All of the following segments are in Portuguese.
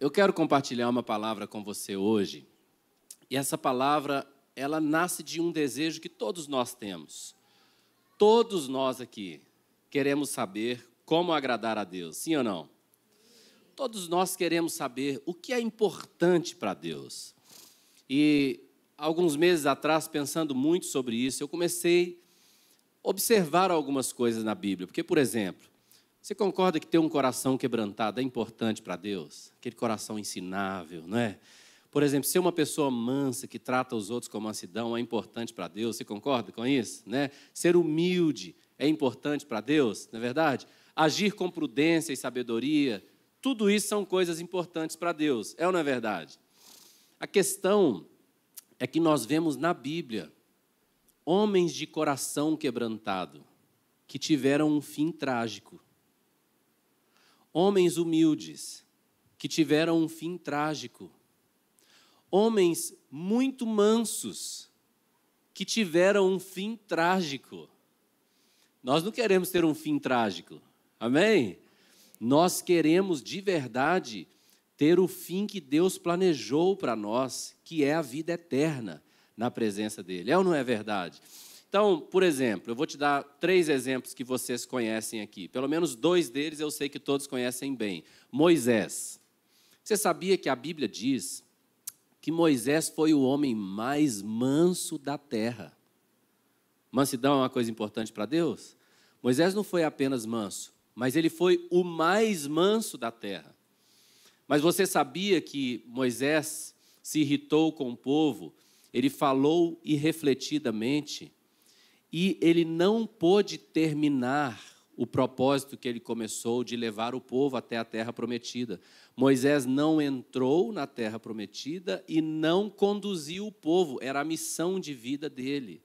Eu quero compartilhar uma palavra com você hoje, e essa palavra, ela nasce de um desejo que todos nós temos. Todos nós aqui queremos saber como agradar a Deus, sim ou não? Todos nós queremos saber o que é importante para Deus. E alguns meses atrás, pensando muito sobre isso, eu comecei a observar algumas coisas na Bíblia. Porque, por exemplo, você concorda que ter um coração quebrantado é importante para Deus? Aquele coração ensinável, não é? Por exemplo, ser uma pessoa mansa que trata os outros com mansidão é importante para Deus. Você concorda com isso? Né? Ser humilde é importante para Deus, não é verdade? Agir com prudência e sabedoria, tudo isso são coisas importantes para Deus. É ou não é verdade? A questão é que nós vemos na Bíblia homens de coração quebrantado que tiveram um fim trágico. Homens humildes, que tiveram um fim trágico. Homens muito mansos, que tiveram um fim trágico. Nós não queremos ter um fim trágico, amém? Nós queremos de verdade ter o fim que Deus planejou para nós, que é a vida eterna na presença dEle. É ou não é verdade? Então, por exemplo, eu vou te dar três exemplos que vocês conhecem aqui. Pelo menos dois deles eu sei que todos conhecem bem. Moisés. Você sabia que a Bíblia diz que Moisés foi o homem mais manso da terra? Mansidão é uma coisa importante para Deus? Moisés não foi apenas manso, mas ele foi o mais manso da terra. Mas você sabia que Moisés se irritou com o povo? Ele falou irrefletidamente e ele não pôde terminar o propósito que ele começou de levar o povo até a terra prometida. Moisés não entrou na terra prometida e não conduziu o povo, era a missão de vida dele.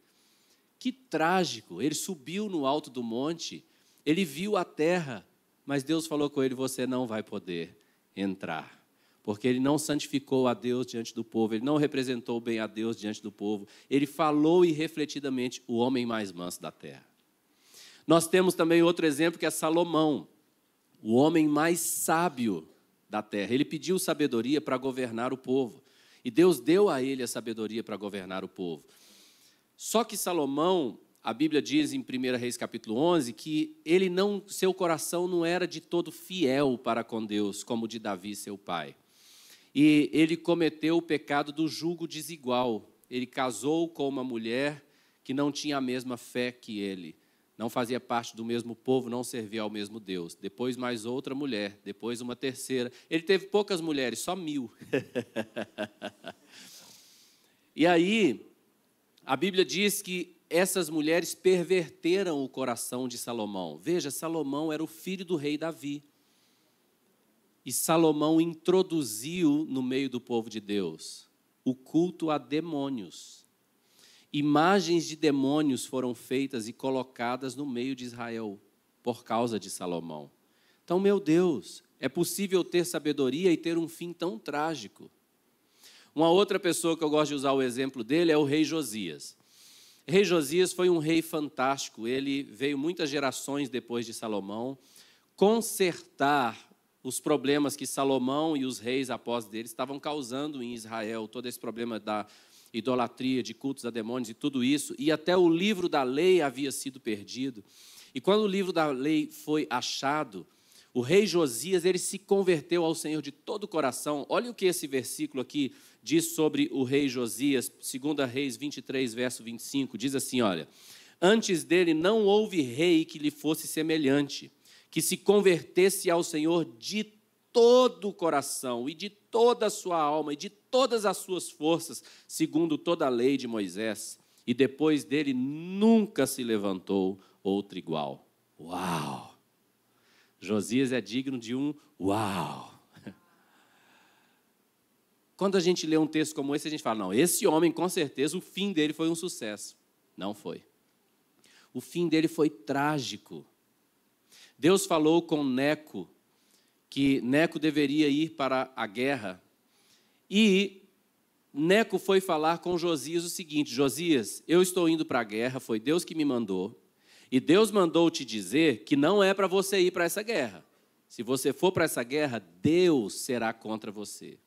Que trágico! Ele subiu no alto do monte, ele viu a terra, mas Deus falou com ele: Você não vai poder entrar porque ele não santificou a Deus diante do povo, ele não representou bem a Deus diante do povo, ele falou irrefletidamente o homem mais manso da terra. Nós temos também outro exemplo que é Salomão, o homem mais sábio da terra. Ele pediu sabedoria para governar o povo, e Deus deu a ele a sabedoria para governar o povo. Só que Salomão, a Bíblia diz em 1 Reis capítulo 11 que ele não, seu coração não era de todo fiel para com Deus, como o de Davi, seu pai. E ele cometeu o pecado do julgo desigual. Ele casou com uma mulher que não tinha a mesma fé que ele, não fazia parte do mesmo povo, não servia ao mesmo Deus. Depois, mais outra mulher, depois, uma terceira. Ele teve poucas mulheres, só mil. e aí, a Bíblia diz que essas mulheres perverteram o coração de Salomão. Veja, Salomão era o filho do rei Davi. E Salomão introduziu no meio do povo de Deus o culto a demônios. Imagens de demônios foram feitas e colocadas no meio de Israel por causa de Salomão. Então, meu Deus, é possível ter sabedoria e ter um fim tão trágico. Uma outra pessoa que eu gosto de usar o exemplo dele é o rei Josias. O rei Josias foi um rei fantástico, ele veio muitas gerações depois de Salomão consertar os problemas que Salomão e os reis após dele estavam causando em Israel, todo esse problema da idolatria, de cultos a demônios e tudo isso, e até o livro da lei havia sido perdido. E quando o livro da lei foi achado, o rei Josias, ele se converteu ao Senhor de todo o coração. Olha o que esse versículo aqui diz sobre o rei Josias, 2 Reis 23, verso 25, diz assim, olha: Antes dele não houve rei que lhe fosse semelhante que se convertesse ao Senhor de todo o coração e de toda a sua alma e de todas as suas forças, segundo toda a lei de Moisés. E depois dele nunca se levantou outro igual. Uau! Josias é digno de um uau! Quando a gente lê um texto como esse, a gente fala: não, esse homem, com certeza, o fim dele foi um sucesso. Não foi. O fim dele foi trágico. Deus falou com Neco que Neco deveria ir para a guerra. E Neco foi falar com Josias o seguinte: Josias, eu estou indo para a guerra, foi Deus que me mandou. E Deus mandou te dizer que não é para você ir para essa guerra. Se você for para essa guerra, Deus será contra você.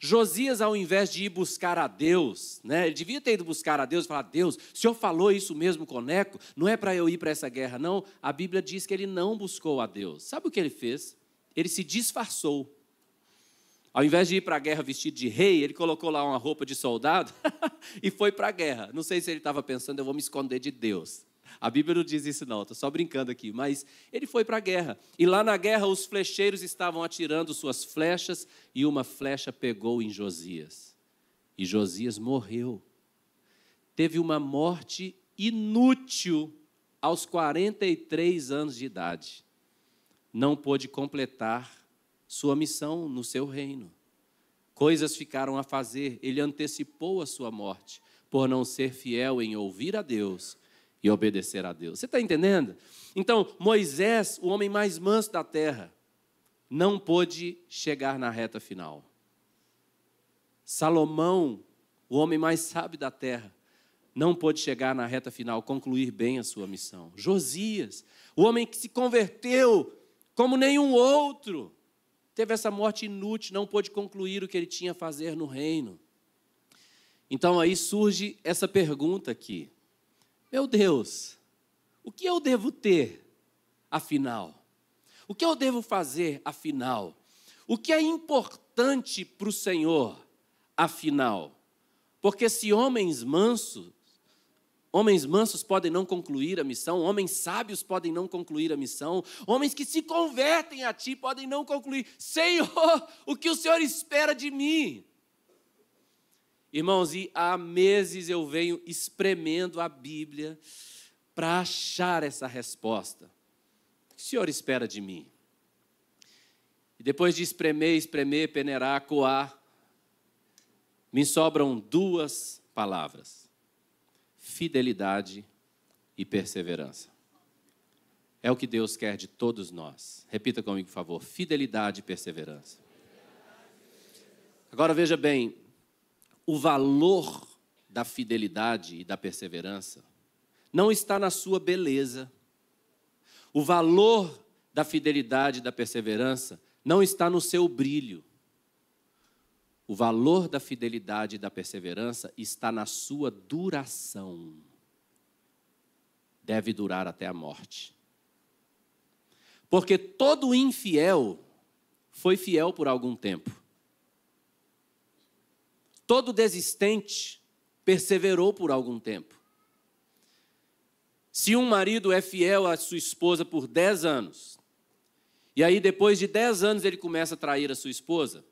Josias, ao invés de ir buscar a Deus, né, ele devia ter ido buscar a Deus e falar: Deus, o senhor falou isso mesmo coneco? Não é para eu ir para essa guerra, não. A Bíblia diz que ele não buscou a Deus. Sabe o que ele fez? Ele se disfarçou. Ao invés de ir para a guerra vestido de rei, ele colocou lá uma roupa de soldado e foi para a guerra. Não sei se ele estava pensando, eu vou me esconder de Deus. A Bíblia não diz isso, não, estou só brincando aqui. Mas ele foi para a guerra. E lá na guerra, os flecheiros estavam atirando suas flechas e uma flecha pegou em Josias. E Josias morreu. Teve uma morte inútil aos 43 anos de idade. Não pôde completar sua missão no seu reino. Coisas ficaram a fazer, ele antecipou a sua morte, por não ser fiel em ouvir a Deus e obedecer a Deus. Você está entendendo? Então, Moisés, o homem mais manso da terra, não pôde chegar na reta final. Salomão, o homem mais sábio da terra, não pôde chegar na reta final, concluir bem a sua missão. Josias, o homem que se converteu como nenhum outro, teve essa morte inútil, não pôde concluir o que ele tinha a fazer no reino. Então aí surge essa pergunta aqui: meu Deus, o que eu devo ter, afinal? O que eu devo fazer, afinal? O que é importante para o Senhor, afinal? Porque se homens mansos, homens mansos podem não concluir a missão, homens sábios podem não concluir a missão, homens que se convertem a ti podem não concluir. Senhor, o que o Senhor espera de mim? Irmãos, e há meses eu venho espremendo a Bíblia para achar essa resposta. O que o Senhor espera de mim? E depois de espremer, espremer, peneirar, coar, me sobram duas palavras: fidelidade e perseverança. É o que Deus quer de todos nós. Repita comigo, por favor: fidelidade e perseverança. Agora veja bem, o valor da fidelidade e da perseverança não está na sua beleza. O valor da fidelidade e da perseverança não está no seu brilho. O valor da fidelidade e da perseverança está na sua duração. Deve durar até a morte. Porque todo infiel foi fiel por algum tempo. Todo desistente perseverou por algum tempo. Se um marido é fiel à sua esposa por 10 anos, e aí depois de 10 anos ele começa a trair a sua esposa,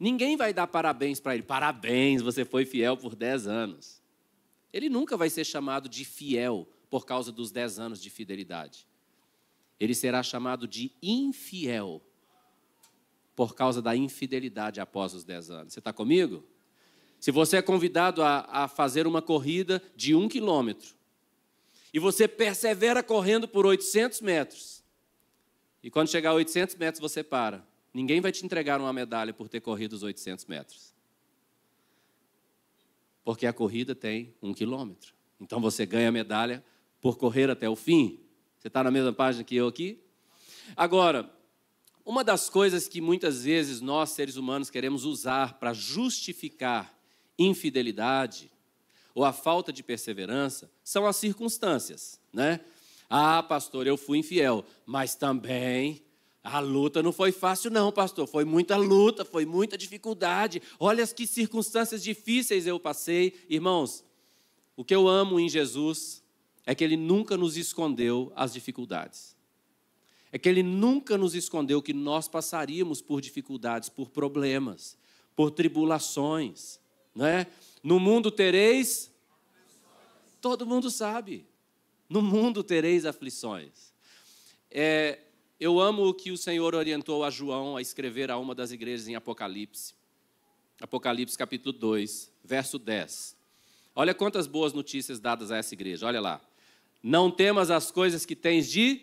ninguém vai dar parabéns para ele. Parabéns, você foi fiel por 10 anos. Ele nunca vai ser chamado de fiel por causa dos 10 anos de fidelidade. Ele será chamado de infiel por causa da infidelidade após os 10 anos. Você está comigo? Se você é convidado a, a fazer uma corrida de um quilômetro e você persevera correndo por 800 metros, e quando chegar a 800 metros você para, ninguém vai te entregar uma medalha por ter corrido os 800 metros. Porque a corrida tem um quilômetro. Então você ganha a medalha por correr até o fim. Você está na mesma página que eu aqui? Agora, uma das coisas que muitas vezes nós, seres humanos, queremos usar para justificar infidelidade ou a falta de perseverança são as circunstâncias, né? Ah, pastor, eu fui infiel, mas também a luta não foi fácil, não, pastor. Foi muita luta, foi muita dificuldade. Olha as que circunstâncias difíceis eu passei. Irmãos, o que eu amo em Jesus é que ele nunca nos escondeu as dificuldades. É que ele nunca nos escondeu que nós passaríamos por dificuldades, por problemas, por tribulações né? No mundo tereis. Todo mundo sabe. No mundo tereis aflições. É, eu amo o que o Senhor orientou a João a escrever a uma das igrejas em Apocalipse. Apocalipse capítulo 2, verso 10. Olha quantas boas notícias dadas a essa igreja, olha lá. Não temas as coisas que tens de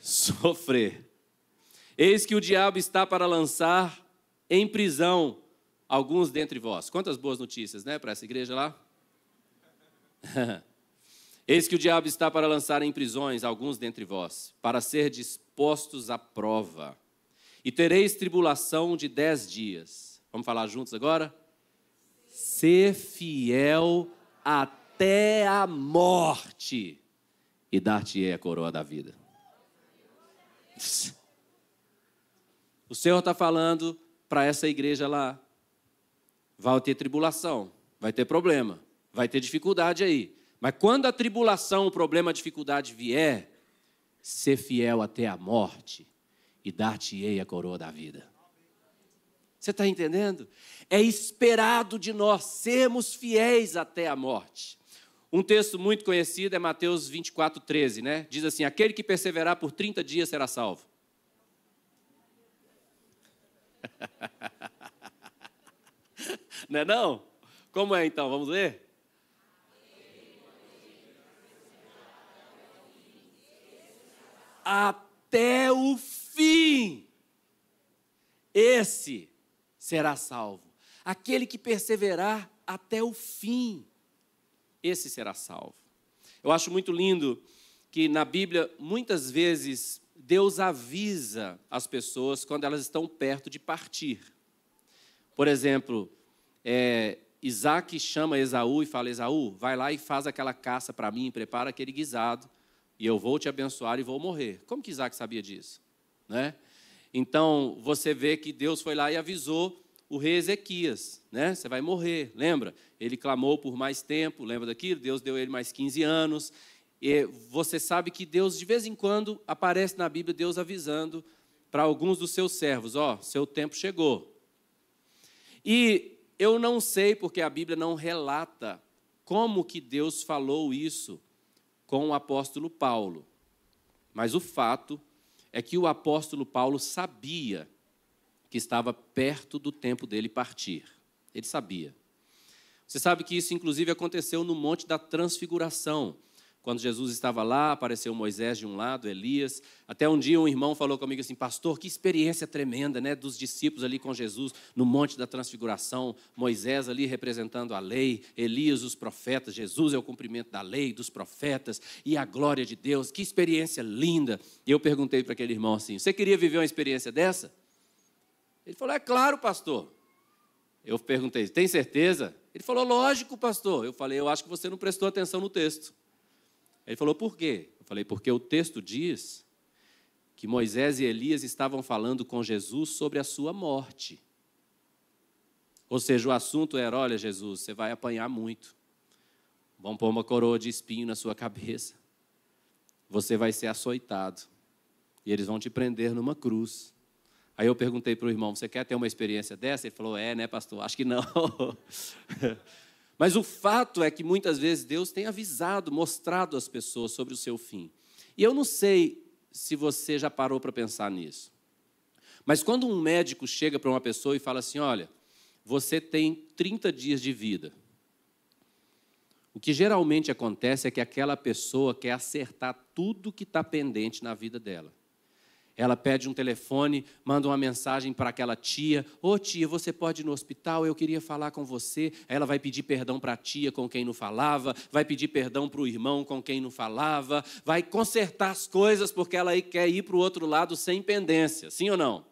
sofrer. Eis que o diabo está para lançar em prisão alguns dentre vós. Quantas boas notícias, né, para essa igreja lá? Eis que o diabo está para lançar em prisões alguns dentre vós, para ser dispostos à prova. E tereis tribulação de dez dias. Vamos falar juntos agora? Ser fiel até a morte, e dar-te-ei a coroa da vida. O Senhor está falando para essa igreja lá, vai ter tribulação, vai ter problema, vai ter dificuldade aí. Mas quando a tribulação, o problema, a dificuldade vier, ser fiel até a morte e dar-te-ei a coroa da vida. Você está entendendo? É esperado de nós sermos fiéis até a morte. Um texto muito conhecido é Mateus 24, 13, né? Diz assim: Aquele que perseverar por 30 dias será salvo. Não é não? Como é então? Vamos ler? Até o fim, esse será salvo. Aquele que perseverar até o fim, esse será salvo. Eu acho muito lindo que na Bíblia, muitas vezes, Deus avisa as pessoas quando elas estão perto de partir. Por exemplo, é, Isaac chama Esaú e fala: Esaú, vai lá e faz aquela caça para mim, prepara aquele guisado, e eu vou te abençoar e vou morrer. Como que Isaac sabia disso? Né? Então, você vê que Deus foi lá e avisou o rei Ezequias, né? Você vai morrer, lembra? Ele clamou por mais tempo, lembra daquilo? Deus deu ele mais 15 anos. E você sabe que Deus, de vez em quando, aparece na Bíblia, Deus avisando para alguns dos seus servos: ó, oh, seu tempo chegou. E eu não sei porque a Bíblia não relata como que Deus falou isso com o apóstolo Paulo. Mas o fato é que o apóstolo Paulo sabia que estava perto do tempo dele partir. Ele sabia. Você sabe que isso, inclusive, aconteceu no Monte da Transfiguração. Quando Jesus estava lá, apareceu Moisés de um lado, Elias. Até um dia um irmão falou comigo assim: Pastor, que experiência tremenda, né? Dos discípulos ali com Jesus no Monte da Transfiguração. Moisés ali representando a lei, Elias, os profetas. Jesus é o cumprimento da lei, dos profetas e a glória de Deus. Que experiência linda. E eu perguntei para aquele irmão assim: Você queria viver uma experiência dessa? Ele falou: É claro, pastor. Eu perguntei: Tem certeza? Ele falou: Lógico, pastor. Eu falei: Eu acho que você não prestou atenção no texto. Ele falou, por quê? Eu falei, porque o texto diz que Moisés e Elias estavam falando com Jesus sobre a sua morte. Ou seja, o assunto era: olha, Jesus, você vai apanhar muito. Vão pôr uma coroa de espinho na sua cabeça. Você vai ser açoitado. E eles vão te prender numa cruz. Aí eu perguntei para o irmão: você quer ter uma experiência dessa? Ele falou: é, né, pastor? Acho que não. Mas o fato é que muitas vezes Deus tem avisado, mostrado às pessoas sobre o seu fim. E eu não sei se você já parou para pensar nisso. Mas quando um médico chega para uma pessoa e fala assim: olha, você tem 30 dias de vida. O que geralmente acontece é que aquela pessoa quer acertar tudo que está pendente na vida dela. Ela pede um telefone, manda uma mensagem para aquela tia: Ô oh, tia, você pode ir no hospital? Eu queria falar com você. Ela vai pedir perdão para a tia com quem não falava, vai pedir perdão para o irmão com quem não falava, vai consertar as coisas porque ela quer ir para o outro lado sem pendência. Sim ou não?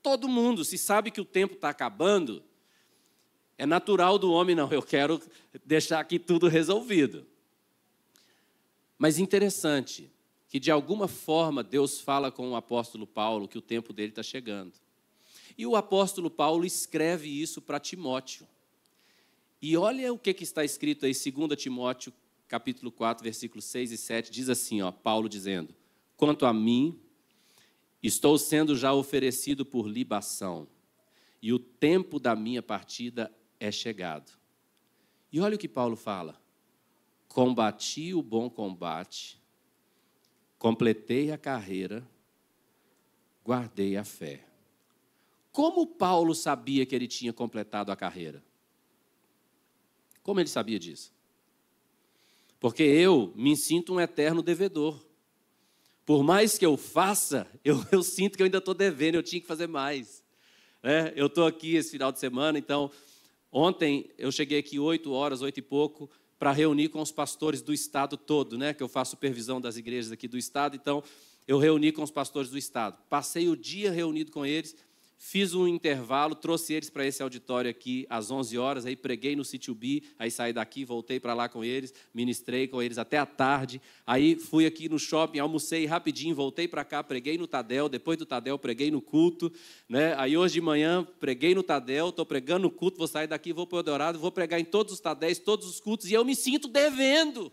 Todo mundo, se sabe que o tempo está acabando, é natural do homem, não. Eu quero deixar aqui tudo resolvido. Mas interessante que de alguma forma Deus fala com o apóstolo Paulo que o tempo dele está chegando. E o apóstolo Paulo escreve isso para Timóteo. E olha o que, que, está escrito aí, 2 Timóteo, capítulo 4, versículos 6 e 7, diz assim, ó, Paulo dizendo, quanto a mim, estou sendo já oferecido por libação, e o tempo da minha partida é chegado. E olha o que Paulo fala, combati o bom combate, Completei a carreira, guardei a fé. Como Paulo sabia que ele tinha completado a carreira? Como ele sabia disso? Porque eu me sinto um eterno devedor. Por mais que eu faça, eu, eu sinto que eu ainda estou devendo, eu tinha que fazer mais. É, eu estou aqui esse final de semana, então, ontem eu cheguei aqui 8 horas, 8 e pouco, para reunir com os pastores do estado todo, né? Que eu faço supervisão das igrejas aqui do estado, então eu reuni com os pastores do estado. Passei o dia reunido com eles Fiz um intervalo, trouxe eles para esse auditório aqui às 11 horas, aí preguei no Sítio B, aí saí daqui, voltei para lá com eles, ministrei com eles até a tarde, aí fui aqui no shopping, almocei rapidinho, voltei para cá, preguei no Tadel, depois do Tadel preguei no culto, né? Aí hoje de manhã preguei no Tadel, estou pregando no culto, vou sair daqui, vou para o Eldorado, vou pregar em todos os Tadéis, todos os cultos, e eu me sinto devendo.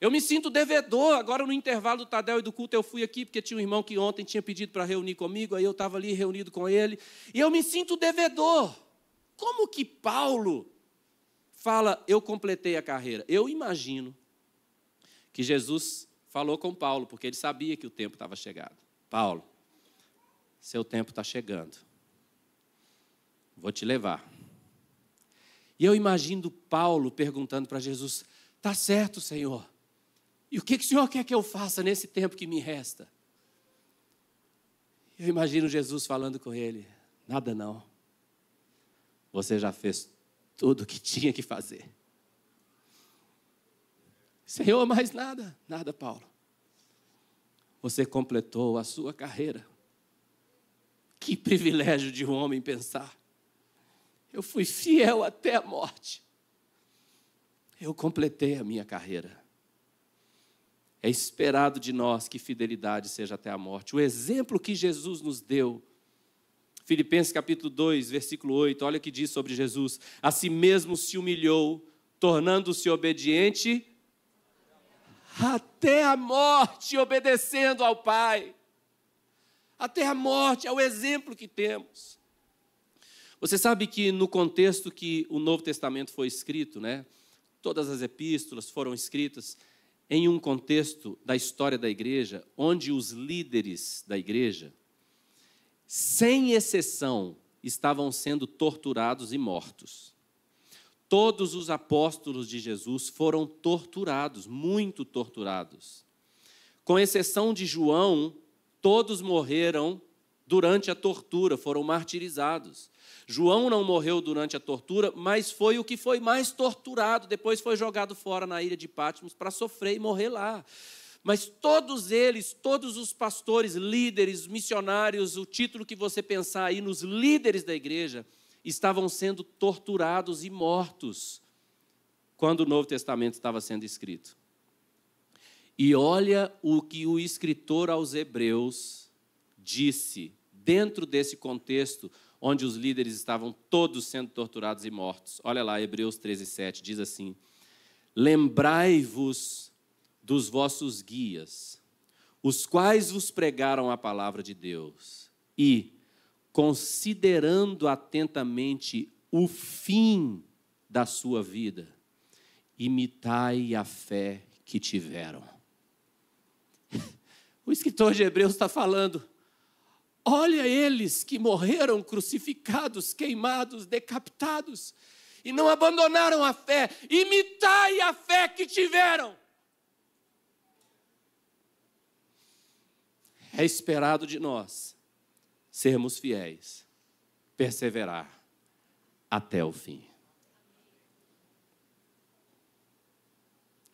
Eu me sinto devedor. Agora, no intervalo do Tadel e do culto, eu fui aqui, porque tinha um irmão que ontem tinha pedido para reunir comigo, aí eu estava ali reunido com ele. E eu me sinto devedor. Como que Paulo fala, eu completei a carreira? Eu imagino que Jesus falou com Paulo, porque ele sabia que o tempo estava chegado. Paulo, seu tempo está chegando. Vou te levar. E eu imagino Paulo perguntando para Jesus: tá certo, Senhor. E o que, que o Senhor quer que eu faça nesse tempo que me resta? Eu imagino Jesus falando com ele: Nada não. Você já fez tudo o que tinha que fazer. Senhor, mais nada, nada, Paulo. Você completou a sua carreira. Que privilégio de um homem pensar. Eu fui fiel até a morte. Eu completei a minha carreira. É esperado de nós que fidelidade seja até a morte. O exemplo que Jesus nos deu. Filipenses capítulo 2, versículo 8, olha o que diz sobre Jesus: A si mesmo se humilhou, tornando-se obediente até a morte, obedecendo ao Pai. Até a morte é o exemplo que temos. Você sabe que no contexto que o Novo Testamento foi escrito, né? Todas as epístolas foram escritas em um contexto da história da igreja onde os líderes da igreja, sem exceção, estavam sendo torturados e mortos. Todos os apóstolos de Jesus foram torturados, muito torturados. Com exceção de João, todos morreram durante a tortura, foram martirizados. João não morreu durante a tortura, mas foi o que foi mais torturado. Depois foi jogado fora na ilha de Patmos para sofrer e morrer lá. Mas todos eles, todos os pastores, líderes, missionários, o título que você pensar aí nos líderes da igreja, estavam sendo torturados e mortos quando o Novo Testamento estava sendo escrito. E olha o que o escritor aos Hebreus disse dentro desse contexto onde os líderes estavam todos sendo torturados e mortos. Olha lá, Hebreus 13, 7 diz assim: Lembrai-vos dos vossos guias, os quais vos pregaram a palavra de Deus, e, considerando atentamente o fim da sua vida, imitai a fé que tiveram. O escritor de Hebreus está falando Olha eles que morreram crucificados, queimados, decapitados, e não abandonaram a fé. Imitai a fé que tiveram. É esperado de nós sermos fiéis, perseverar até o fim.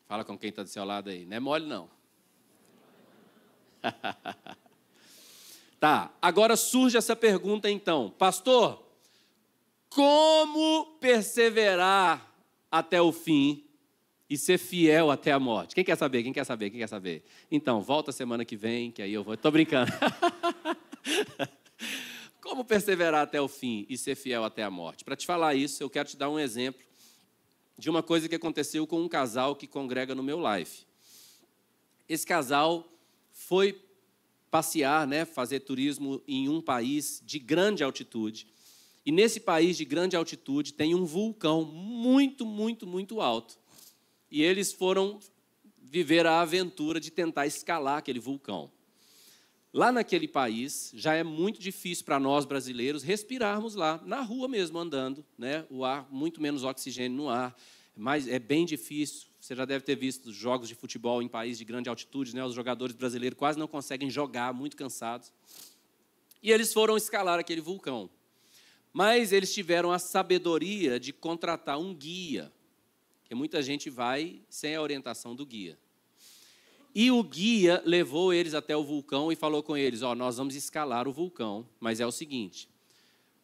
Fala com quem está do seu lado aí, não é mole não. Tá, agora surge essa pergunta então, pastor, como perseverar até o fim e ser fiel até a morte? Quem quer saber? Quem quer saber? Quem quer saber? Então, volta semana que vem, que aí eu vou. Tô brincando. como perseverar até o fim e ser fiel até a morte? Para te falar isso, eu quero te dar um exemplo de uma coisa que aconteceu com um casal que congrega no meu life. Esse casal foi passear, né, fazer turismo em um país de grande altitude. E nesse país de grande altitude tem um vulcão muito, muito, muito alto. E eles foram viver a aventura de tentar escalar aquele vulcão. Lá naquele país, já é muito difícil para nós brasileiros respirarmos lá, na rua mesmo, andando, né? o ar, muito menos oxigênio no ar, mas é bem difícil. Você já deve ter visto jogos de futebol em países de grande altitude, né? Os jogadores brasileiros quase não conseguem jogar, muito cansados. E eles foram escalar aquele vulcão. Mas eles tiveram a sabedoria de contratar um guia, que muita gente vai sem a orientação do guia. E o guia levou eles até o vulcão e falou com eles: "Ó, oh, nós vamos escalar o vulcão, mas é o seguinte: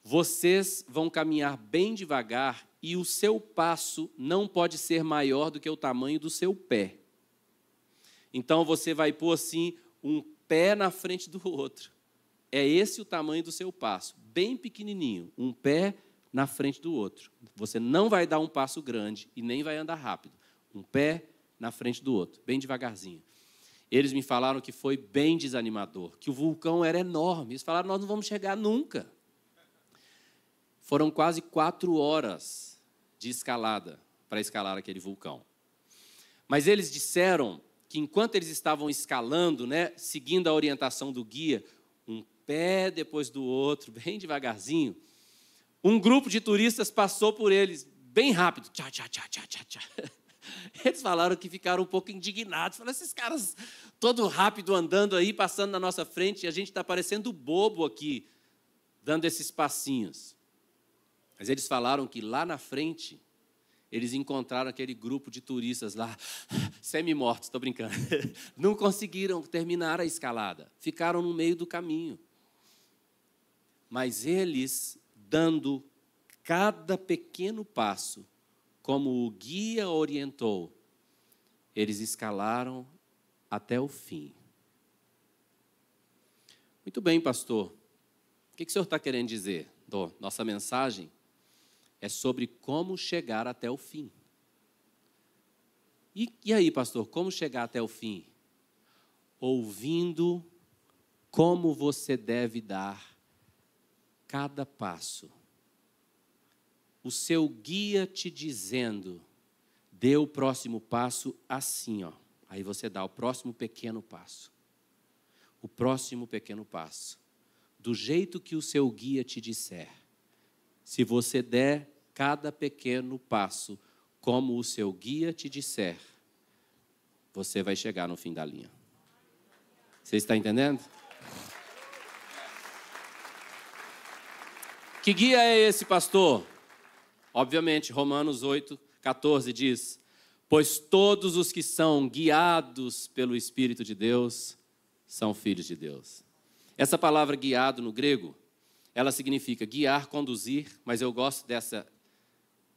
vocês vão caminhar bem devagar e o seu passo não pode ser maior do que o tamanho do seu pé. Então você vai pôr assim um pé na frente do outro. É esse o tamanho do seu passo, bem pequenininho, um pé na frente do outro. Você não vai dar um passo grande e nem vai andar rápido. Um pé na frente do outro, bem devagarzinho. Eles me falaram que foi bem desanimador, que o vulcão era enorme. Eles falaram: nós não vamos chegar nunca. Foram quase quatro horas de escalada para escalar aquele vulcão. Mas eles disseram que enquanto eles estavam escalando, né, seguindo a orientação do guia, um pé depois do outro, bem devagarzinho, um grupo de turistas passou por eles bem rápido. Tchá, tchá, tchá, tchá, tchá, Eles falaram que ficaram um pouco indignados. Falaram, esses caras todo rápido andando aí, passando na nossa frente, e a gente está parecendo bobo aqui, dando esses passinhos. Mas eles falaram que lá na frente eles encontraram aquele grupo de turistas lá, semi-mortos, estou brincando. Não conseguiram terminar a escalada, ficaram no meio do caminho. Mas eles, dando cada pequeno passo, como o guia orientou, eles escalaram até o fim. Muito bem, pastor. O que o senhor está querendo dizer? Nossa mensagem é sobre como chegar até o fim. E, e aí, pastor, como chegar até o fim? Ouvindo como você deve dar cada passo. O seu guia te dizendo, dê o próximo passo assim, ó. Aí você dá o próximo pequeno passo. O próximo pequeno passo. Do jeito que o seu guia te disser se você der cada pequeno passo como o seu guia te disser, você vai chegar no fim da linha. Você está entendendo? Que guia é esse, pastor? Obviamente, Romanos 8, 14 diz: Pois todos os que são guiados pelo Espírito de Deus são filhos de Deus. Essa palavra guiado no grego ela significa guiar, conduzir, mas eu gosto dessa,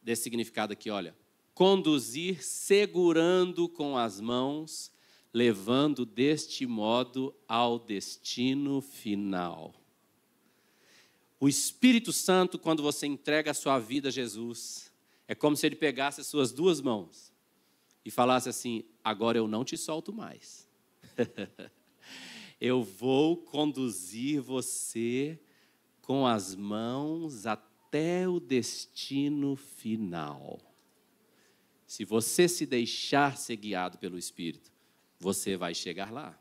desse significado aqui, olha. Conduzir segurando com as mãos, levando deste modo ao destino final. O Espírito Santo, quando você entrega a sua vida a Jesus, é como se ele pegasse as suas duas mãos e falasse assim: agora eu não te solto mais. eu vou conduzir você com as mãos até o destino final. Se você se deixar ser guiado pelo Espírito, você vai chegar lá.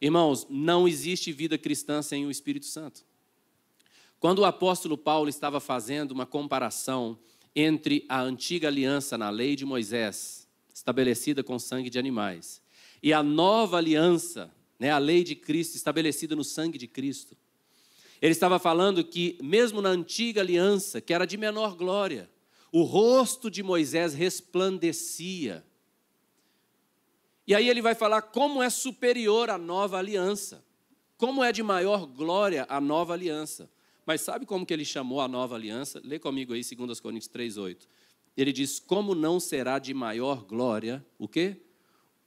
Irmãos, não existe vida cristã sem o Espírito Santo. Quando o apóstolo Paulo estava fazendo uma comparação entre a antiga aliança na lei de Moisés, estabelecida com sangue de animais, e a nova aliança, né, a lei de Cristo, estabelecida no sangue de Cristo, ele estava falando que, mesmo na antiga aliança, que era de menor glória, o rosto de Moisés resplandecia. E aí ele vai falar como é superior a nova aliança, como é de maior glória a nova aliança. Mas sabe como que ele chamou a nova aliança? Lê comigo aí 2 Coríntios 3:8. Ele diz: "Como não será de maior glória o quê?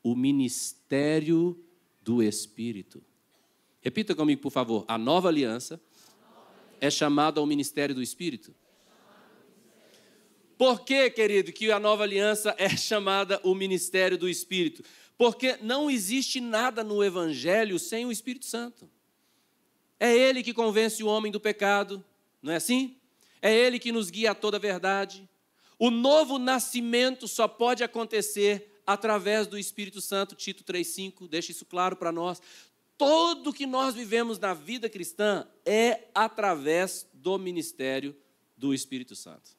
O ministério do Espírito." Repita comigo, por favor. A nova aliança é chamada ao ministério do Espírito. Por que, querido, que a nova aliança é chamada o ministério do Espírito? Porque não existe nada no Evangelho sem o Espírito Santo. É ele que convence o homem do pecado, não é assim? É ele que nos guia a toda a verdade. O novo nascimento só pode acontecer através do Espírito Santo, Tito 3,5, deixa isso claro para nós. Todo que nós vivemos na vida cristã é através do ministério do Espírito Santo.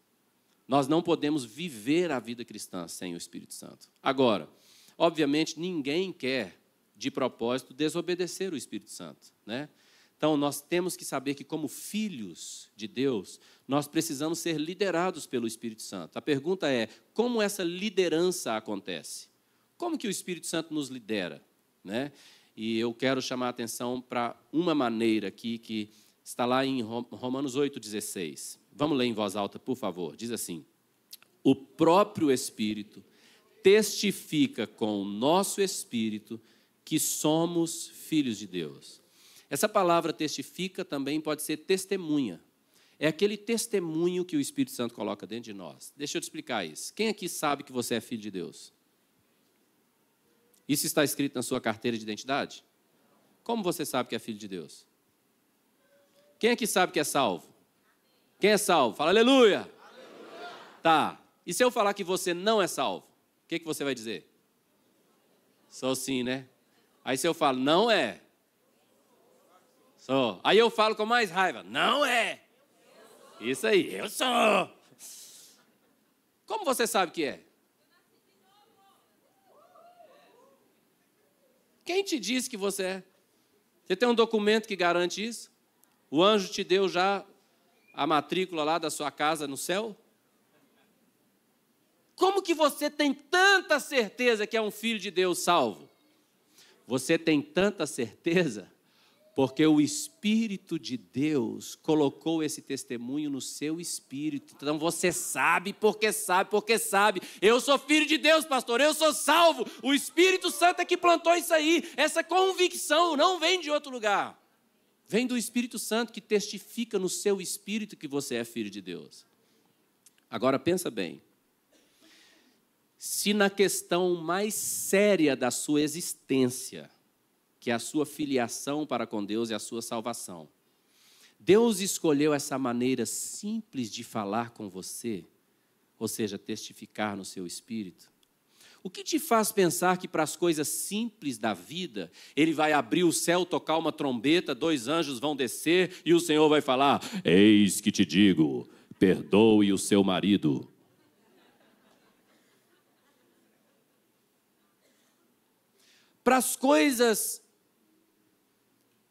Nós não podemos viver a vida cristã sem o Espírito Santo. Agora, obviamente, ninguém quer, de propósito, desobedecer o Espírito Santo, né? Então, nós temos que saber que, como filhos de Deus, nós precisamos ser liderados pelo Espírito Santo. A pergunta é: como essa liderança acontece? Como que o Espírito Santo nos lidera? Né? E eu quero chamar a atenção para uma maneira aqui que está lá em Romanos 8,16. Vamos ler em voz alta, por favor. Diz assim: O próprio Espírito testifica com o nosso espírito que somos filhos de Deus. Essa palavra testifica também pode ser testemunha. É aquele testemunho que o Espírito Santo coloca dentro de nós. Deixa eu te explicar isso. Quem aqui sabe que você é filho de Deus? Isso está escrito na sua carteira de identidade? Como você sabe que é filho de Deus? Quem é que sabe que é salvo? Quem é salvo? Fala aleluia! aleluia. Tá. E se eu falar que você não é salvo, o que, que você vai dizer? Sou sim, né? Aí se eu falo, não é. Sou. Aí eu falo com mais raiva, não é. Isso aí, eu sou. Como você sabe que é? Quem te disse que você é? Você tem um documento que garante isso? O anjo te deu já a matrícula lá da sua casa no céu? Como que você tem tanta certeza que é um filho de Deus salvo? Você tem tanta certeza porque o Espírito de Deus colocou esse testemunho no seu espírito. Então você sabe, porque sabe, porque sabe. Eu sou filho de Deus, pastor, eu sou salvo. O Espírito Santo é que plantou isso aí. Essa convicção não vem de outro lugar. Vem do Espírito Santo que testifica no seu espírito que você é filho de Deus. Agora pensa bem. Se na questão mais séria da sua existência, que é a sua filiação para com Deus e a sua salvação. Deus escolheu essa maneira simples de falar com você, ou seja, testificar no seu espírito. O que te faz pensar que para as coisas simples da vida, ele vai abrir o céu, tocar uma trombeta, dois anjos vão descer e o Senhor vai falar: Eis que te digo, perdoe o seu marido. Para as coisas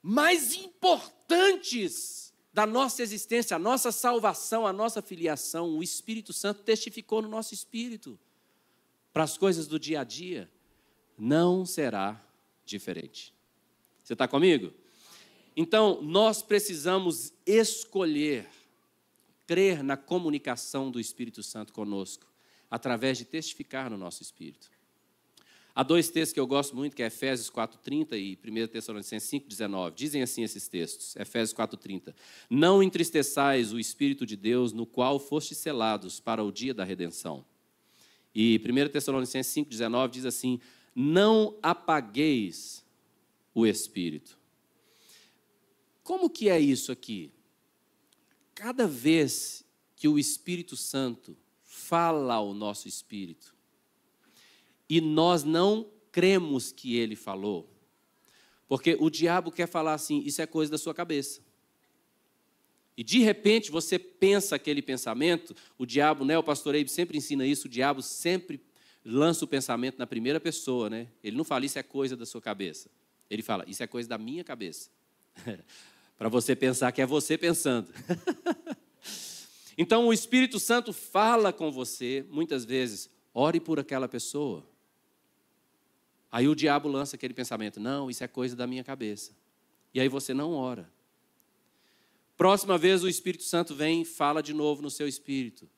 mais importantes da nossa existência, a nossa salvação, a nossa filiação. O Espírito Santo testificou no nosso espírito. Para as coisas do dia a dia, não será diferente. Você está comigo? Então, nós precisamos escolher crer na comunicação do Espírito Santo conosco, através de testificar no nosso espírito. Há dois textos que eu gosto muito, que é Efésios 4:30 e 1 Tessalonicenses 5:19. Dizem assim esses textos, Efésios 4:30: Não entristeçais o espírito de Deus, no qual fostes selados para o dia da redenção. E 1 Tessalonicenses 5:19 diz assim: Não apagueis o espírito. Como que é isso aqui? Cada vez que o Espírito Santo fala ao nosso espírito, e nós não cremos que ele falou. Porque o diabo quer falar assim: isso é coisa da sua cabeça. E de repente você pensa aquele pensamento, o diabo, né? O pastor Abe sempre ensina isso, o diabo sempre lança o pensamento na primeira pessoa, né? Ele não fala isso é coisa da sua cabeça. Ele fala, isso é coisa da minha cabeça. Para você pensar que é você pensando. então o Espírito Santo fala com você, muitas vezes, ore por aquela pessoa. Aí o diabo lança aquele pensamento: não, isso é coisa da minha cabeça. E aí você não ora. Próxima vez o Espírito Santo vem, fala de novo no seu espírito: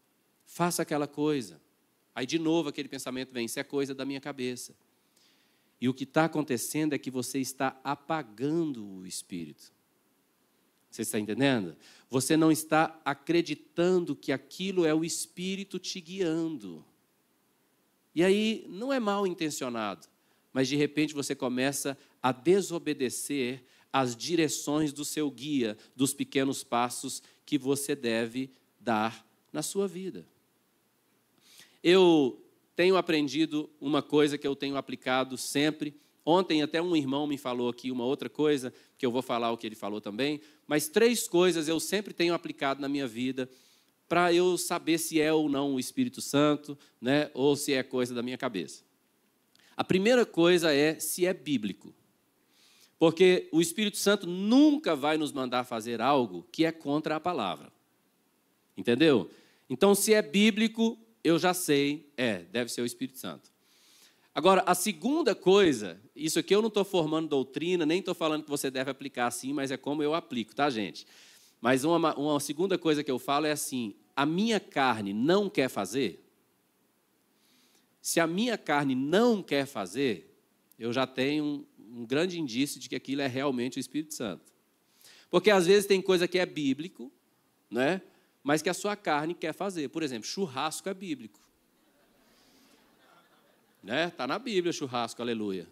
faça aquela coisa. Aí de novo aquele pensamento vem: isso é coisa da minha cabeça. E o que está acontecendo é que você está apagando o espírito. Você está entendendo? Você não está acreditando que aquilo é o espírito te guiando. E aí não é mal intencionado mas de repente você começa a desobedecer as direções do seu guia, dos pequenos passos que você deve dar na sua vida. Eu tenho aprendido uma coisa que eu tenho aplicado sempre. Ontem até um irmão me falou aqui uma outra coisa, que eu vou falar o que ele falou também, mas três coisas eu sempre tenho aplicado na minha vida para eu saber se é ou não o Espírito Santo, né, ou se é coisa da minha cabeça. A primeira coisa é se é bíblico. Porque o Espírito Santo nunca vai nos mandar fazer algo que é contra a palavra. Entendeu? Então, se é bíblico, eu já sei, é, deve ser o Espírito Santo. Agora, a segunda coisa, isso aqui eu não estou formando doutrina, nem estou falando que você deve aplicar assim, mas é como eu aplico, tá, gente? Mas uma, uma segunda coisa que eu falo é assim: a minha carne não quer fazer, se a minha carne não quer fazer, eu já tenho um, grande indício de que aquilo é realmente o Espírito Santo. Porque às vezes tem coisa que é bíblico, né? mas que a sua carne quer fazer. Por exemplo, churrasco é bíblico. Né? Tá na Bíblia churrasco, aleluia.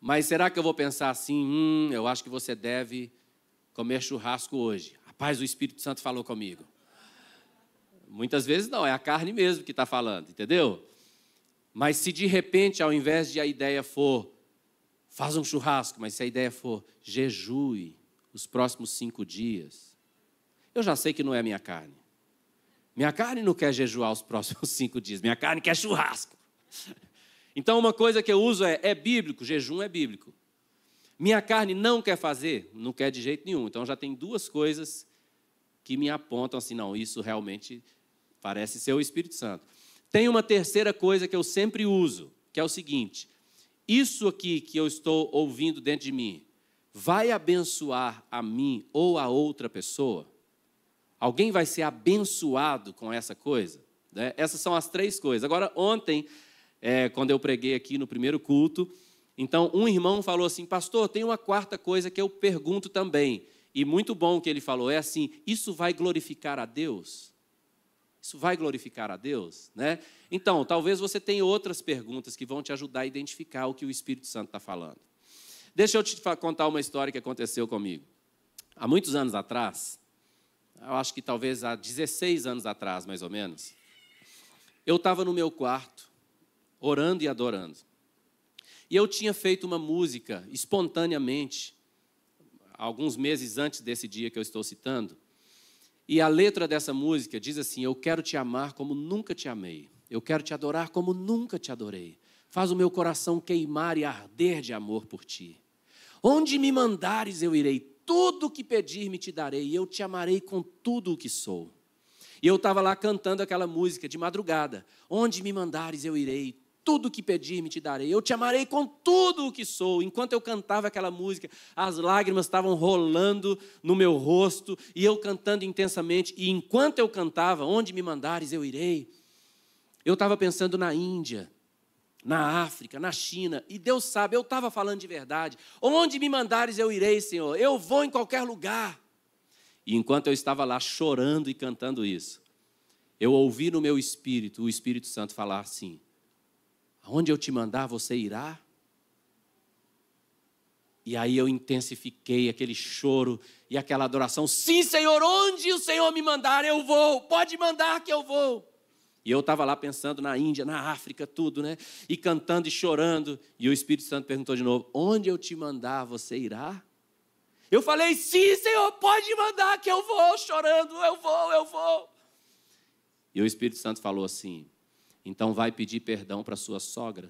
Mas será que eu vou pensar assim, hum, eu acho que você deve comer churrasco hoje? Rapaz, o Espírito Santo falou comigo. Muitas vezes não, é a carne mesmo que está falando, entendeu? Mas se de repente, ao invés de a ideia for, faz um churrasco, mas se a ideia for, jejue os próximos cinco dias, eu já sei que não é minha carne. Minha carne não quer jejuar os próximos cinco dias, minha carne quer churrasco. Então, uma coisa que eu uso é: é bíblico, jejum é bíblico. Minha carne não quer fazer, não quer de jeito nenhum. Então, já tem duas coisas que me apontam assim: não, isso realmente Parece ser o Espírito Santo. Tem uma terceira coisa que eu sempre uso, que é o seguinte: isso aqui que eu estou ouvindo dentro de mim vai abençoar a mim ou a outra pessoa? Alguém vai ser abençoado com essa coisa? Né? Essas são as três coisas. Agora, ontem, é, quando eu preguei aqui no primeiro culto, então um irmão falou assim: Pastor, tem uma quarta coisa que eu pergunto também. E muito bom que ele falou: é assim, isso vai glorificar a Deus? Isso vai glorificar a Deus? Né? Então, talvez você tenha outras perguntas que vão te ajudar a identificar o que o Espírito Santo está falando. Deixa eu te contar uma história que aconteceu comigo. Há muitos anos atrás, eu acho que talvez há 16 anos atrás, mais ou menos, eu estava no meu quarto, orando e adorando. E eu tinha feito uma música espontaneamente, alguns meses antes desse dia que eu estou citando, e a letra dessa música diz assim: Eu quero te amar como nunca te amei. Eu quero te adorar como nunca te adorei. Faz o meu coração queimar e arder de amor por ti. Onde me mandares, eu irei. Tudo o que pedir, me te darei. e Eu te amarei com tudo o que sou. E eu estava lá cantando aquela música de madrugada. Onde me mandares, eu irei tudo o que pedir me te darei, eu te amarei com tudo o que sou. Enquanto eu cantava aquela música, as lágrimas estavam rolando no meu rosto e eu cantando intensamente. E enquanto eu cantava, onde me mandares eu irei. Eu estava pensando na Índia, na África, na China, e Deus sabe, eu estava falando de verdade. Onde me mandares eu irei, Senhor, eu vou em qualquer lugar. E enquanto eu estava lá chorando e cantando isso, eu ouvi no meu espírito o Espírito Santo falar assim: Aonde eu te mandar, você irá? E aí eu intensifiquei aquele choro e aquela adoração. Sim, Senhor, onde o Senhor me mandar, eu vou. Pode mandar que eu vou. E eu estava lá pensando na Índia, na África, tudo, né? E cantando e chorando. E o Espírito Santo perguntou de novo: Onde eu te mandar, você irá? Eu falei: Sim, Senhor, pode mandar que eu vou, chorando, eu vou, eu vou. E o Espírito Santo falou assim: então vai pedir perdão para sua sogra?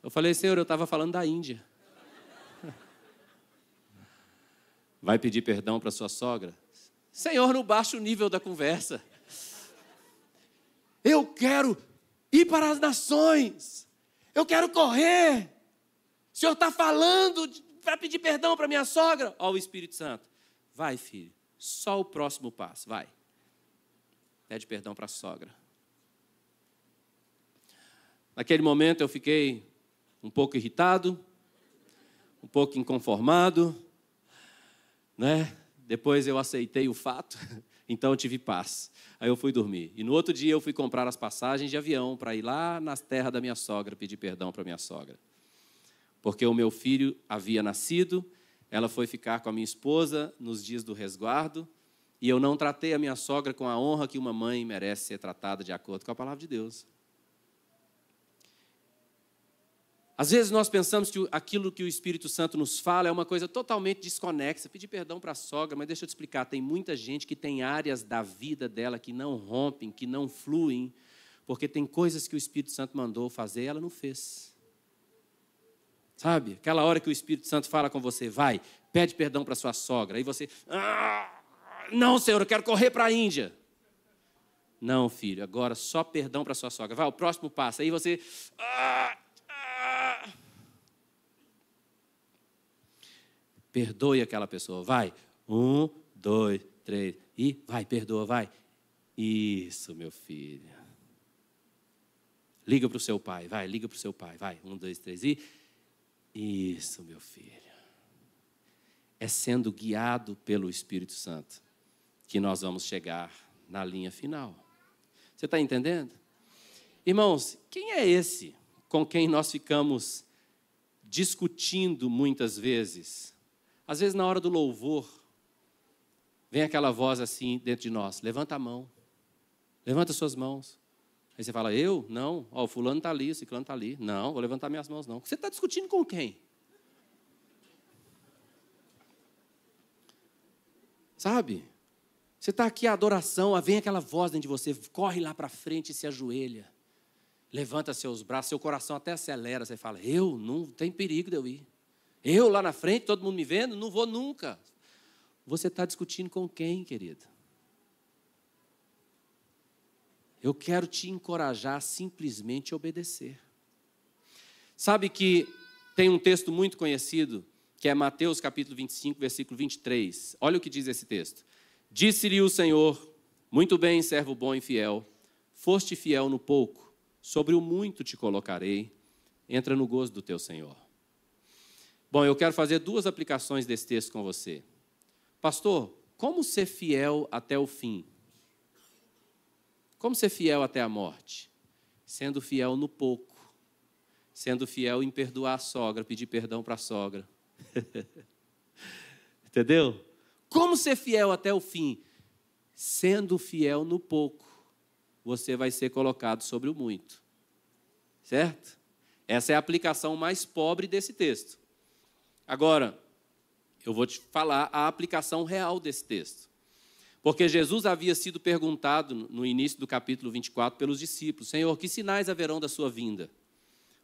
Eu falei, Senhor, eu estava falando da Índia. Vai pedir perdão para sua sogra? Senhor, não baixa o nível da conversa. Eu quero ir para as nações. Eu quero correr. O Senhor está falando de para pedir perdão para minha sogra. Ó, o Espírito Santo. Vai, filho, só o próximo passo, vai. Pede perdão para a sogra. Naquele momento eu fiquei um pouco irritado, um pouco inconformado, né? Depois eu aceitei o fato, então eu tive paz. Aí eu fui dormir. E no outro dia eu fui comprar as passagens de avião para ir lá na terra da minha sogra pedir perdão para minha sogra porque o meu filho havia nascido, ela foi ficar com a minha esposa nos dias do resguardo, e eu não tratei a minha sogra com a honra que uma mãe merece ser tratada de acordo com a palavra de Deus. Às vezes nós pensamos que aquilo que o Espírito Santo nos fala é uma coisa totalmente desconexa. Pedir perdão para a sogra, mas deixa eu te explicar: tem muita gente que tem áreas da vida dela que não rompem, que não fluem, porque tem coisas que o Espírito Santo mandou fazer e ela não fez. Sabe? Aquela hora que o Espírito Santo fala com você, vai, pede perdão para sua sogra. Aí você, ah, não, Senhor, eu quero correr para a Índia. Não, filho, agora só perdão para sua sogra. Vai, o próximo passo. Aí você, ah, ah. perdoe aquela pessoa. Vai, um, dois, três, e vai, perdoa, vai. Isso, meu filho. Liga para o seu pai, vai, liga para o seu pai, vai, um, dois, três, e isso, meu filho. É sendo guiado pelo Espírito Santo que nós vamos chegar na linha final. Você está entendendo? Irmãos, quem é esse com quem nós ficamos discutindo muitas vezes? Às vezes, na hora do louvor, vem aquela voz assim dentro de nós: levanta a mão, levanta suas mãos. Aí você fala, eu? Não. Ó, o fulano está ali, o ciclano está ali. Não, vou levantar minhas mãos, não. Você está discutindo com quem? Sabe? Você está aqui, a adoração, vem aquela voz dentro de você, corre lá para frente e se ajoelha. Levanta seus braços, seu coração até acelera. Você fala, eu? Não tem perigo de eu ir. Eu lá na frente, todo mundo me vendo? Não vou nunca. Você está discutindo com quem, querido? Eu quero te encorajar a simplesmente obedecer. Sabe que tem um texto muito conhecido, que é Mateus capítulo 25, versículo 23. Olha o que diz esse texto. Disse-lhe o Senhor: Muito bem, servo bom e fiel, foste fiel no pouco, sobre o muito te colocarei. Entra no gozo do teu Senhor. Bom, eu quero fazer duas aplicações desse texto com você. Pastor, como ser fiel até o fim? Como ser fiel até a morte? Sendo fiel no pouco. Sendo fiel em perdoar a sogra, pedir perdão para a sogra. Entendeu? Como ser fiel até o fim? Sendo fiel no pouco, você vai ser colocado sobre o muito. Certo? Essa é a aplicação mais pobre desse texto. Agora, eu vou te falar a aplicação real desse texto. Porque Jesus havia sido perguntado no início do capítulo 24 pelos discípulos: Senhor, que sinais haverão da sua vinda?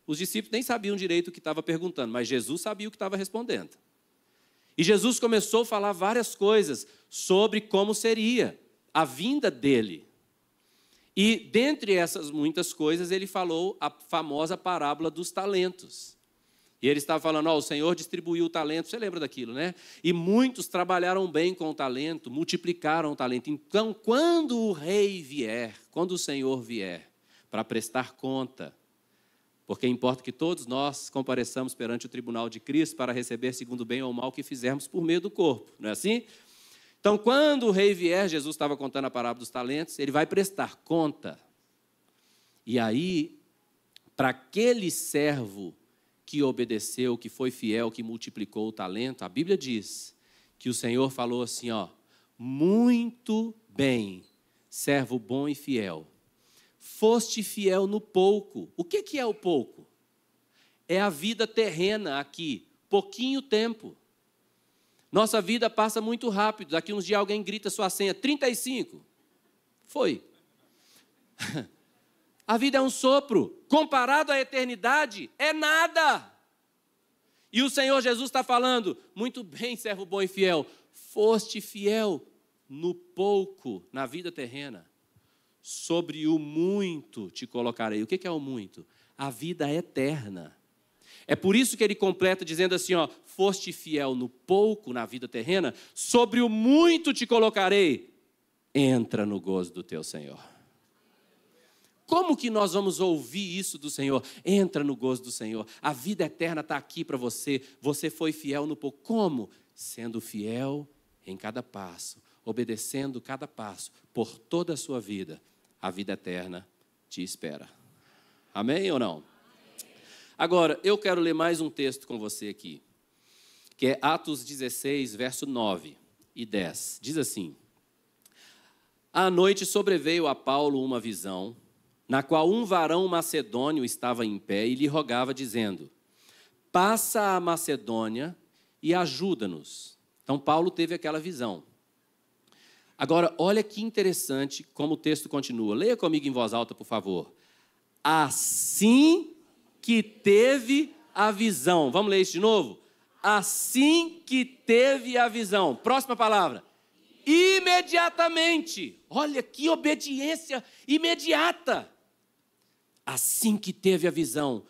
Os discípulos nem sabiam direito o que estava perguntando, mas Jesus sabia o que estava respondendo. E Jesus começou a falar várias coisas sobre como seria a vinda dele. E dentre essas muitas coisas, ele falou a famosa parábola dos talentos. E ele estava falando: Ó, o Senhor distribuiu o talento, você lembra daquilo, né? E muitos trabalharam bem com o talento, multiplicaram o talento. Então, quando o rei vier, quando o Senhor vier, para prestar conta, porque importa que todos nós compareçamos perante o tribunal de Cristo para receber segundo o bem ou mal que fizermos por meio do corpo, não é assim? Então, quando o rei vier, Jesus estava contando a parábola dos talentos, ele vai prestar conta. E aí, para aquele servo que obedeceu, que foi fiel, que multiplicou o talento, a Bíblia diz que o Senhor falou assim, ó: "Muito bem, servo bom e fiel. Foste fiel no pouco". O que que é o pouco? É a vida terrena aqui, pouquinho tempo. Nossa vida passa muito rápido. Daqui uns dias alguém grita sua senha 35. Foi. A vida é um sopro, comparado à eternidade, é nada. E o Senhor Jesus está falando: muito bem, servo bom e fiel, foste fiel no pouco, na vida terrena, sobre o muito te colocarei. O que é o muito? A vida eterna. É por isso que ele completa dizendo assim: ó, foste fiel no pouco na vida terrena, sobre o muito te colocarei. Entra no gozo do teu Senhor. Como que nós vamos ouvir isso do Senhor? Entra no gozo do Senhor. A vida eterna está aqui para você. Você foi fiel no pouco. Como? Sendo fiel em cada passo, obedecendo cada passo, por toda a sua vida. A vida eterna te espera. Amém ou não? Agora, eu quero ler mais um texto com você aqui, que é Atos 16, verso 9 e 10. Diz assim: À noite sobreveio a Paulo uma visão na qual um varão macedônio estava em pé e lhe rogava, dizendo: Passa a Macedônia e ajuda-nos. Então, Paulo teve aquela visão. Agora, olha que interessante como o texto continua. Leia comigo em voz alta, por favor. Assim que teve a visão. Vamos ler isso de novo? Assim que teve a visão. Próxima palavra. Imediatamente. Olha que obediência imediata. Assim que teve a visão,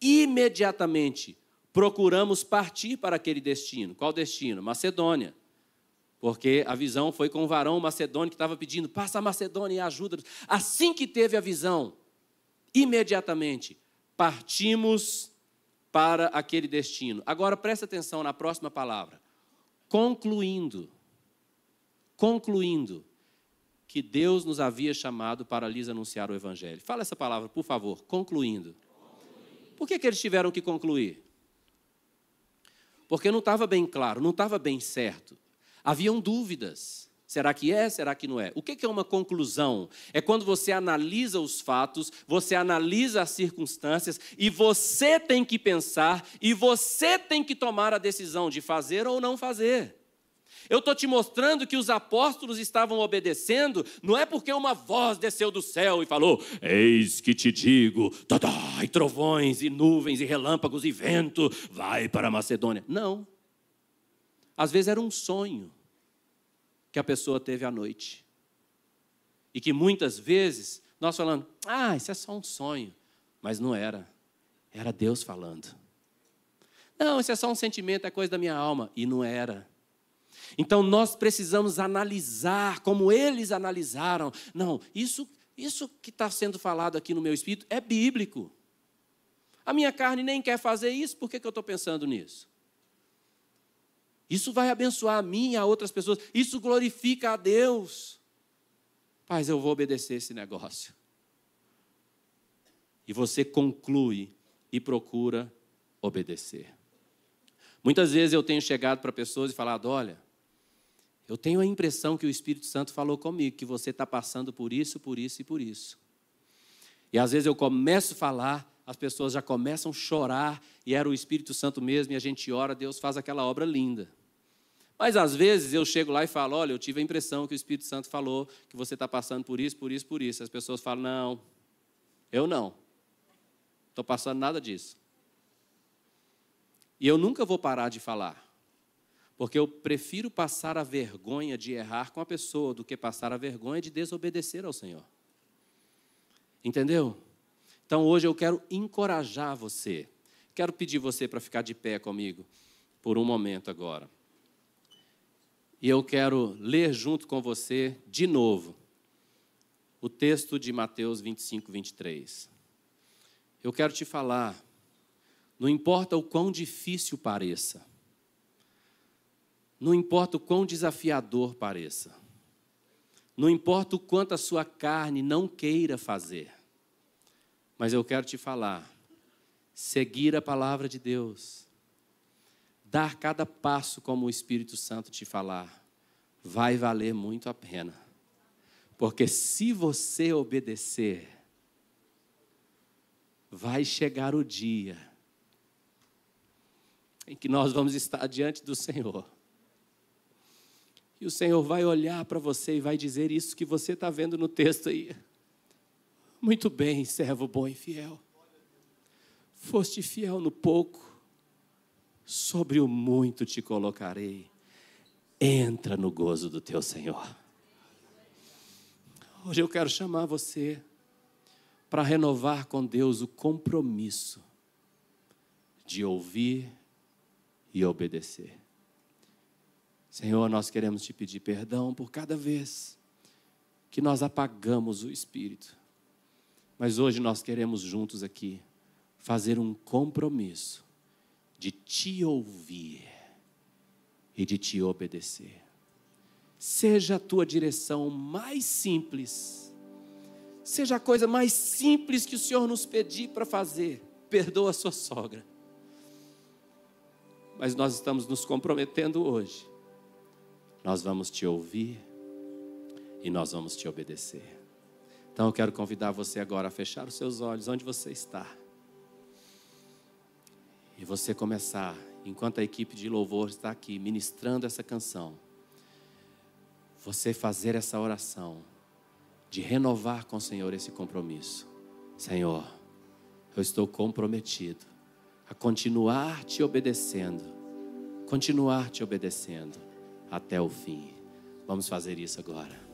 imediatamente procuramos partir para aquele destino. Qual destino? Macedônia. Porque a visão foi com o varão macedônio que estava pedindo: passa a Macedônia e ajuda. -nos. Assim que teve a visão, imediatamente partimos para aquele destino. Agora presta atenção na próxima palavra. Concluindo. Concluindo que Deus nos havia chamado para lhes anunciar o Evangelho. Fala essa palavra, por favor, concluindo. Por que, que eles tiveram que concluir? Porque não estava bem claro, não estava bem certo. Haviam dúvidas. Será que é? Será que não é? O que, que é uma conclusão? É quando você analisa os fatos, você analisa as circunstâncias e você tem que pensar e você tem que tomar a decisão de fazer ou não fazer. Eu estou te mostrando que os apóstolos estavam obedecendo, não é porque uma voz desceu do céu e falou: Eis que te digo, tadá, e trovões, e nuvens, e relâmpagos, e vento, vai para a Macedônia. Não. Às vezes era um sonho que a pessoa teve à noite. E que muitas vezes nós falando, ah, isso é só um sonho. Mas não era. Era Deus falando. Não, isso é só um sentimento, é coisa da minha alma. E não era. Então nós precisamos analisar como eles analisaram. Não, isso, isso que está sendo falado aqui no meu espírito é bíblico. A minha carne nem quer fazer isso, por que, que eu estou pensando nisso? Isso vai abençoar a mim e a outras pessoas. Isso glorifica a Deus. Mas eu vou obedecer esse negócio. E você conclui e procura obedecer. Muitas vezes eu tenho chegado para pessoas e falado: olha, eu tenho a impressão que o Espírito Santo falou comigo que você está passando por isso, por isso e por isso. E às vezes eu começo a falar, as pessoas já começam a chorar, e era o Espírito Santo mesmo, e a gente ora, Deus faz aquela obra linda. Mas às vezes eu chego lá e falo: olha, eu tive a impressão que o Espírito Santo falou que você está passando por isso, por isso, por isso. As pessoas falam: não, eu não. Estou passando nada disso. E eu nunca vou parar de falar. Porque eu prefiro passar a vergonha de errar com a pessoa do que passar a vergonha de desobedecer ao Senhor. Entendeu? Então hoje eu quero encorajar você. Quero pedir você para ficar de pé comigo por um momento agora. E eu quero ler junto com você de novo o texto de Mateus 25, 23. Eu quero te falar, não importa o quão difícil pareça, não importa o quão desafiador pareça, não importa o quanto a sua carne não queira fazer, mas eu quero te falar: seguir a palavra de Deus, dar cada passo como o Espírito Santo te falar, vai valer muito a pena. Porque se você obedecer, vai chegar o dia em que nós vamos estar diante do Senhor e o Senhor vai olhar para você e vai dizer isso que você está vendo no texto aí. Muito bem, servo bom e fiel. Foste fiel no pouco, sobre o muito te colocarei. Entra no gozo do teu Senhor. Hoje eu quero chamar você para renovar com Deus o compromisso de ouvir e obedecer. Senhor, nós queremos te pedir perdão por cada vez que nós apagamos o espírito. Mas hoje nós queremos juntos aqui fazer um compromisso de te ouvir e de te obedecer. Seja a tua direção mais simples, seja a coisa mais simples que o Senhor nos pedir para fazer. Perdoa a sua sogra. Mas nós estamos nos comprometendo hoje nós vamos te ouvir e nós vamos te obedecer. Então eu quero convidar você agora a fechar os seus olhos onde você está. E você começar, enquanto a equipe de louvor está aqui ministrando essa canção, você fazer essa oração de renovar com o Senhor esse compromisso. Senhor, eu estou comprometido a continuar te obedecendo, continuar te obedecendo até o fim. Vamos fazer isso agora.